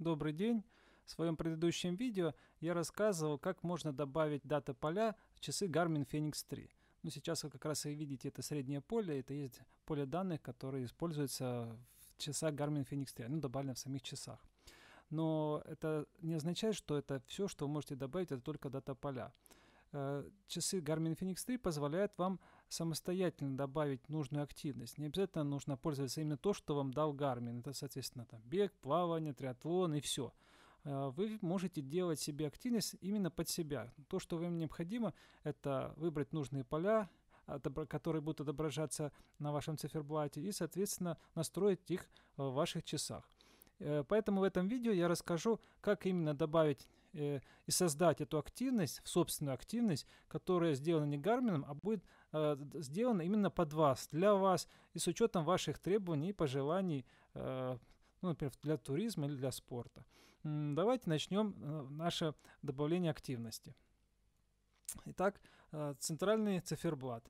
Добрый день! В своем предыдущем видео я рассказывал, как можно добавить дата поля в часы Garmin Fenix 3. Ну, сейчас вы как раз и видите это среднее поле, это есть поле данных, которое используется в часах Garmin Fenix 3, ну, добавлено в самих часах. Но это не означает, что это все, что вы можете добавить, это только дата поля. Э, часы Garmin Fenix 3 позволяют вам самостоятельно добавить нужную активность. Не обязательно нужно пользоваться именно то, что вам дал Garmin. Это, соответственно, там бег, плавание, триатлон и все. Э, вы можете делать себе активность именно под себя. То, что вам необходимо, это выбрать нужные поля, которые будут отображаться на вашем циферблате и, соответственно, настроить их в ваших часах. Э, поэтому в этом видео я расскажу, как именно добавить э, и создать эту активность, собственную активность, которая сделана не Гармином, а будет э, сделана именно под вас, для вас и с учетом ваших требований и пожеланий, э, ну, например, для туризма или для спорта. Давайте начнем э, наше добавление активности. Итак, э, центральный циферблат.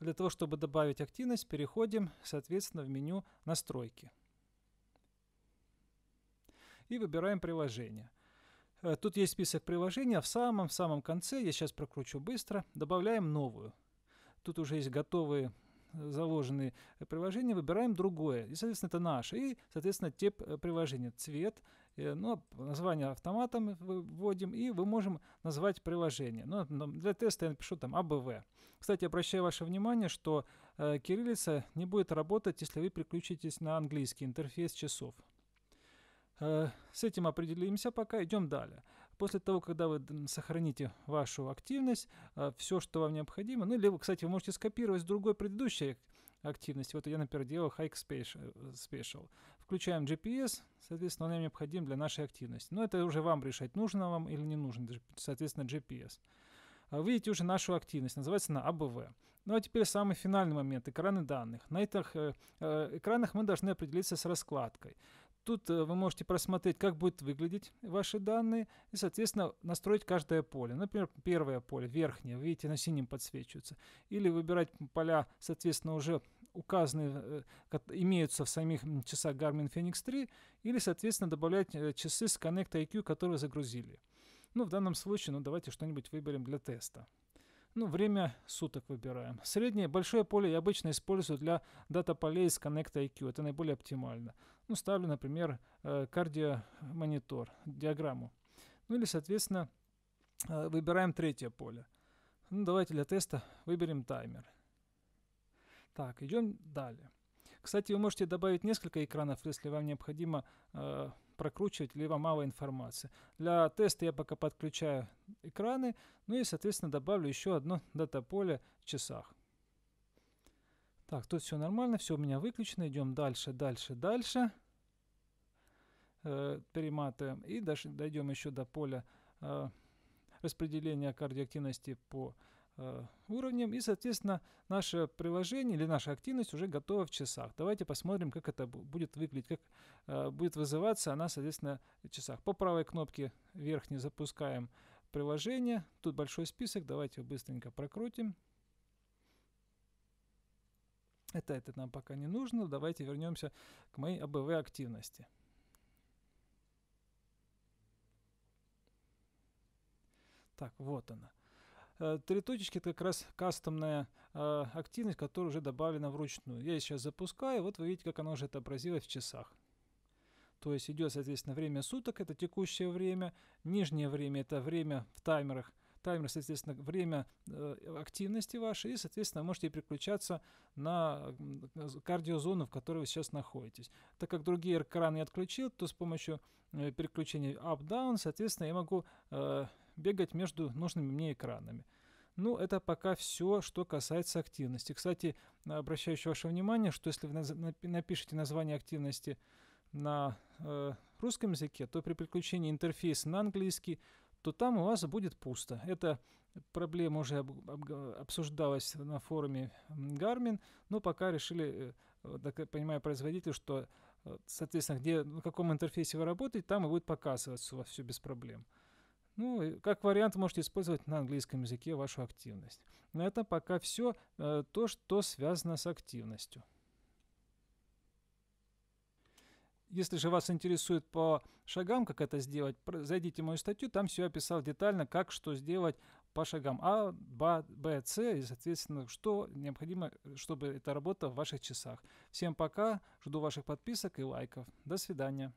Для того, чтобы добавить активность, переходим, соответственно, в меню «Настройки» и выбираем приложение – Э, тут есть список приложений, а в самом-самом конце, я сейчас прокручу быстро, добавляем новую. Тут уже есть готовые э, заложенные э, приложения, выбираем другое. И, соответственно, это наше. И, соответственно, тип приложения, цвет, ну, название автоматом вводим, и мы можем назвать приложение. Ну, для теста я напишу там АБВ. Кстати, обращаю ваше внимание, что э, кириллица не будет работать, если вы переключитесь на английский интерфейс часов. Э, с этим определимся пока, идем далее. После того, когда вы сохраните вашу активность, э, все, что вам необходимо, ну, либо, кстати, вы можете скопировать с другой предыдущей активности. Вот я, например, делал Hike э, Special. Включаем GPS, соответственно, он необходим для нашей активности. Но это уже вам решать, нужно вам или не нужно, соответственно, GPS а видите уже нашу активность, называется она АБВ. Ну а теперь самый финальный момент, экраны данных. На этих э, экранах мы должны определиться с раскладкой. Тут э, вы можете просмотреть, как будет выглядеть ваши данные и, соответственно, настроить каждое поле. Например, первое поле, верхнее, вы видите, на синем подсвечивается. Или выбирать поля, соответственно, уже указанные, э, имеются в самих часах Garmin Fenix 3, или, соответственно, добавлять э, часы с Connect IQ, которые загрузили. Ну, в данном случае, ну, давайте что-нибудь выберем для теста ну, время суток выбираем. Среднее большое поле я обычно использую для дата полей с Connect IQ. Это наиболее оптимально. Ну, ставлю, например, э, кардиомонитор, диаграмму. Ну или, соответственно, э, выбираем третье поле. Ну, давайте для теста выберем таймер. Так, идем далее. Кстати, вы можете добавить несколько экранов, если вам необходимо э, прокручивать, либо мало информации. Для теста я пока подключаю экраны, ну и, соответственно, добавлю еще одно дата-поле в часах. Так, тут все нормально, все у меня выключено. Идем дальше, дальше, дальше. Э, перематываем и дойдем еще до поля э, распределения кардиоактивности по Э, уровнем. И, соответственно, наше приложение или наша активность уже готова в часах. Давайте посмотрим, как это будет выглядеть, как э, будет вызываться она, соответственно, в часах. По правой кнопке верхней запускаем приложение. Тут большой список, давайте его быстренько прокрутим. Это, это нам пока не нужно. Давайте вернемся к моей АБВ активности. Так, вот она. Э, три точечки это как раз кастомная э, активность, которая уже добавлена вручную. Я сейчас запускаю, вот вы видите, как оно уже отобразилась в часах. То есть идет, соответственно, время суток, это текущее время, нижнее время это время в таймерах, таймер, соответственно, время э, активности вашей, и, соответственно, можете переключаться на кардиозону, в которой вы сейчас находитесь. Так как другие экраны я отключил, то с помощью переключения up-down, соответственно, я могу бегать между нужными мне экранами. Ну, это пока все, что касается активности. Кстати, обращаю еще ваше внимание, что если вы напишите название активности на э, русском языке, то при переключении интерфейса на английский, то там у вас будет пусто. Эта проблема уже об, об, обсуждалась на форуме Garmin, но пока решили, э, так э, понимаю, производитель, что, э, соответственно, где, на каком интерфейсе вы работаете, там и будет показываться у вас все без проблем. Э, ну, как вариант, можете использовать на английском языке вашу активность. На этом пока все э, то, что связано с активностью. Если же вас интересует по шагам, как это сделать, зайдите в мою статью, там все описал детально, как что сделать по шагам А, Б, Б, С и, соответственно, что необходимо, чтобы эта работа в ваших часах. Всем пока, жду ваших подписок и лайков. До свидания.